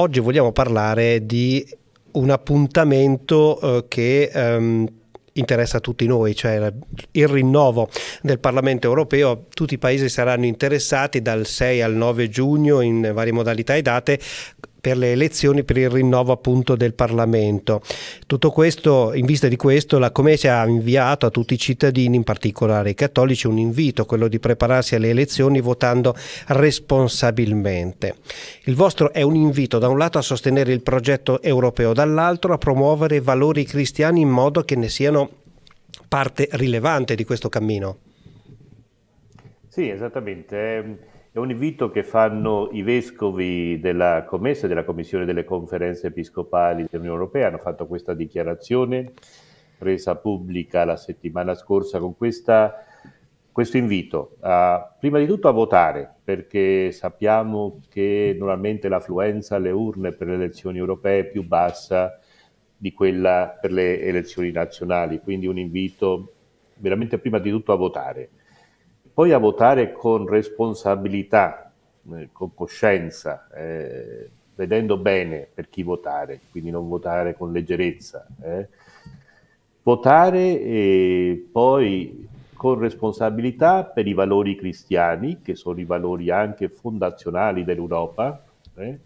Oggi vogliamo parlare di un appuntamento eh, che ehm, interessa a tutti noi, cioè il rinnovo del Parlamento europeo. Tutti i paesi saranno interessati dal 6 al 9 giugno in varie modalità e date per le elezioni per il rinnovo appunto del Parlamento. Tutto questo, in vista di questo, la Commissione ha inviato a tutti i cittadini, in particolare i cattolici, un invito, quello di prepararsi alle elezioni votando responsabilmente. Il vostro è un invito da un lato a sostenere il progetto europeo, dall'altro a promuovere valori cristiani in modo che ne siano parte rilevante di questo cammino. Sì, esattamente. È un invito che fanno i vescovi della commessa e della Commissione delle conferenze episcopali dell'Unione Europea, hanno fatto questa dichiarazione resa pubblica la settimana scorsa con questa, questo invito, a, prima di tutto a votare, perché sappiamo che normalmente l'affluenza alle urne per le elezioni europee è più bassa di quella per le elezioni nazionali, quindi un invito veramente prima di tutto a votare poi a votare con responsabilità, eh, con coscienza, eh, vedendo bene per chi votare, quindi non votare con leggerezza. Eh. Votare e poi con responsabilità per i valori cristiani, che sono i valori anche fondazionali dell'Europa, eh,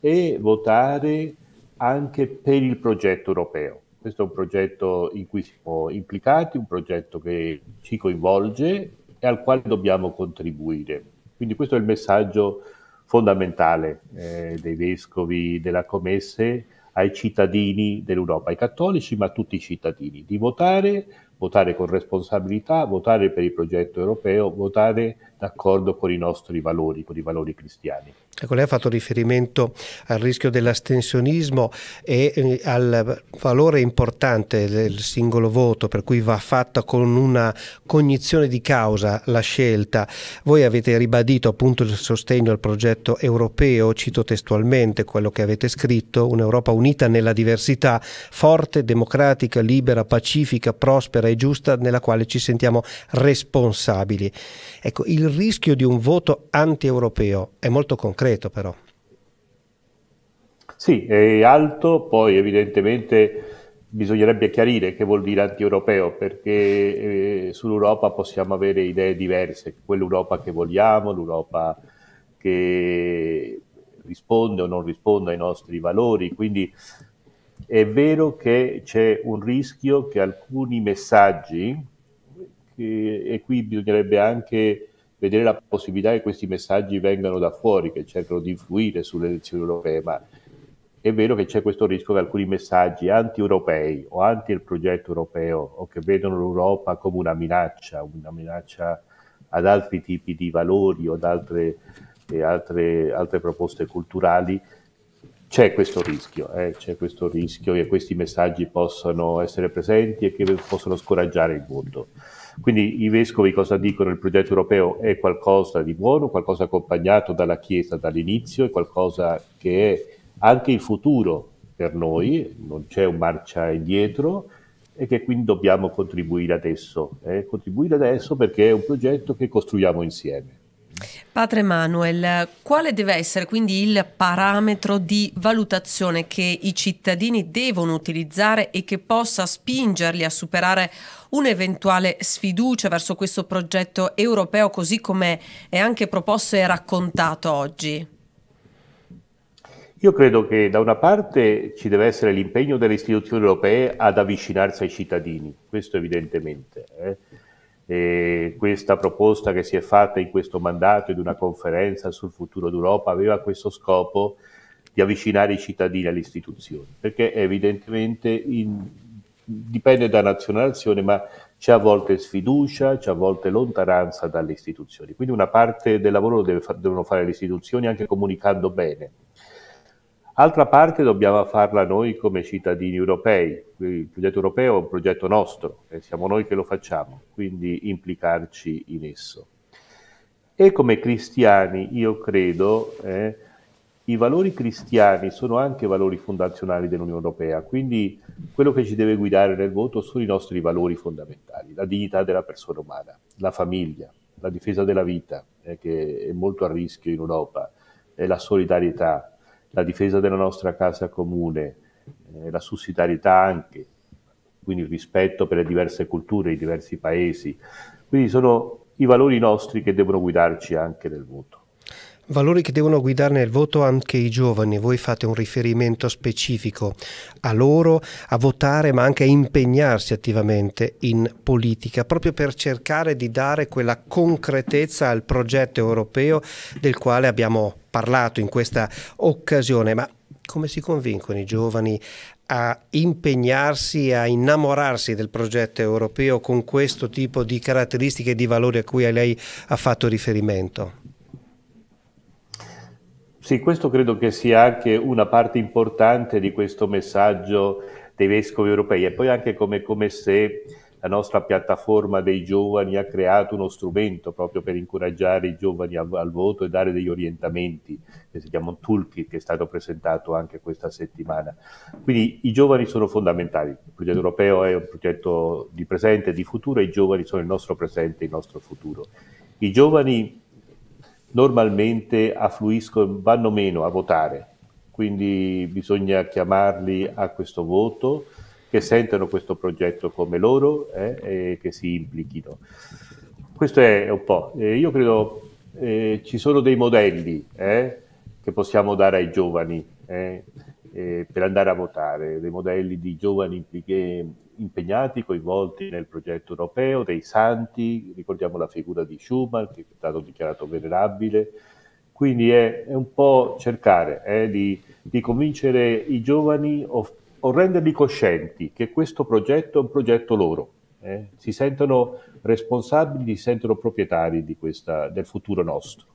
e votare anche per il progetto europeo. Questo è un progetto in cui siamo implicati, un progetto che ci coinvolge e al quale dobbiamo contribuire. Quindi questo è il messaggio fondamentale eh, dei vescovi della Comesse ai cittadini dell'Europa, ai cattolici, ma a tutti i cittadini, di votare votare con responsabilità, votare per il progetto europeo, votare d'accordo con i nostri valori, con i valori cristiani. Ecco, lei ha fatto riferimento al rischio dell'astensionismo e eh, al valore importante del singolo voto, per cui va fatta con una cognizione di causa la scelta. Voi avete ribadito appunto il sostegno al progetto europeo, cito testualmente quello che avete scritto, un'Europa unita nella diversità, forte, democratica, libera, pacifica, prospera vera e giusta nella quale ci sentiamo responsabili. Ecco, il rischio di un voto anti-europeo è molto concreto però. Sì, è alto, poi evidentemente bisognerebbe chiarire che vuol dire anti-europeo, perché eh, sull'Europa possiamo avere idee diverse, quell'Europa che vogliamo, l'Europa che risponde o non risponde ai nostri valori, quindi è vero che c'è un rischio che alcuni messaggi, che, e qui bisognerebbe anche vedere la possibilità che questi messaggi vengano da fuori, che cercano di influire sulle elezioni europee, ma è vero che c'è questo rischio che alcuni messaggi anti-europei o anti il progetto europeo o che vedono l'Europa come una minaccia, una minaccia ad altri tipi di valori o ad altre, altre, altre proposte culturali, c'è questo rischio, eh, c'è questo rischio che questi messaggi possano essere presenti e che possono scoraggiare il mondo. Quindi i vescovi cosa dicono? Il progetto europeo è qualcosa di buono, qualcosa accompagnato dalla Chiesa dall'inizio, è qualcosa che è anche il futuro per noi, non c'è un marcia indietro e che quindi dobbiamo contribuire adesso, eh? contribuire adesso perché è un progetto che costruiamo insieme. Padre Manuel, quale deve essere quindi il parametro di valutazione che i cittadini devono utilizzare e che possa spingerli a superare un'eventuale sfiducia verso questo progetto europeo così come è anche proposto e raccontato oggi? Io credo che da una parte ci deve essere l'impegno delle istituzioni europee ad avvicinarsi ai cittadini, questo evidentemente. Eh? E questa proposta che si è fatta in questo mandato di una conferenza sul futuro d'Europa aveva questo scopo di avvicinare i cittadini alle istituzioni, perché evidentemente in, dipende da nazione a nazione, ma c'è a volte sfiducia, c'è a volte lontananza dalle istituzioni. Quindi una parte del lavoro lo deve, devono fare le istituzioni anche comunicando bene Altra parte dobbiamo farla noi come cittadini europei, il progetto europeo è un progetto nostro e siamo noi che lo facciamo, quindi implicarci in esso. E come cristiani io credo eh, i valori cristiani sono anche valori fondazionali dell'Unione Europea, quindi quello che ci deve guidare nel voto sono i nostri valori fondamentali, la dignità della persona umana, la famiglia, la difesa della vita, eh, che è molto a rischio in Europa, la solidarietà, la difesa della nostra casa comune, eh, la sussidiarietà anche, quindi il rispetto per le diverse culture, i diversi paesi. Quindi sono i valori nostri che devono guidarci anche nel voto. Valori che devono guidarne il voto anche i giovani, voi fate un riferimento specifico a loro, a votare ma anche a impegnarsi attivamente in politica, proprio per cercare di dare quella concretezza al progetto europeo del quale abbiamo parlato in questa occasione. Ma come si convincono i giovani a impegnarsi, a innamorarsi del progetto europeo con questo tipo di caratteristiche e di valori a cui lei ha fatto riferimento? Sì, questo credo che sia anche una parte importante di questo messaggio dei vescovi europei e poi anche come, come se la nostra piattaforma dei giovani ha creato uno strumento proprio per incoraggiare i giovani al, al voto e dare degli orientamenti, che si chiama un toolkit che è stato presentato anche questa settimana. Quindi i giovani sono fondamentali, il progetto europeo è un progetto di presente e di futuro e i giovani sono il nostro presente e il nostro futuro. I giovani normalmente affluiscono, vanno meno a votare, quindi bisogna chiamarli a questo voto, che sentano questo progetto come loro eh, e che si implichino. Questo è un po'. Eh, io credo eh, ci sono dei modelli eh, che possiamo dare ai giovani. Eh per andare a votare, dei modelli di giovani impegnati, coinvolti nel progetto europeo, dei santi, ricordiamo la figura di Schumann che è stato dichiarato venerabile, quindi è, è un po' cercare eh, di, di, convincere i giovani o, o, renderli coscienti che questo progetto è un progetto loro, eh. si sentono responsabili, si sentono proprietari questa, del futuro nostro.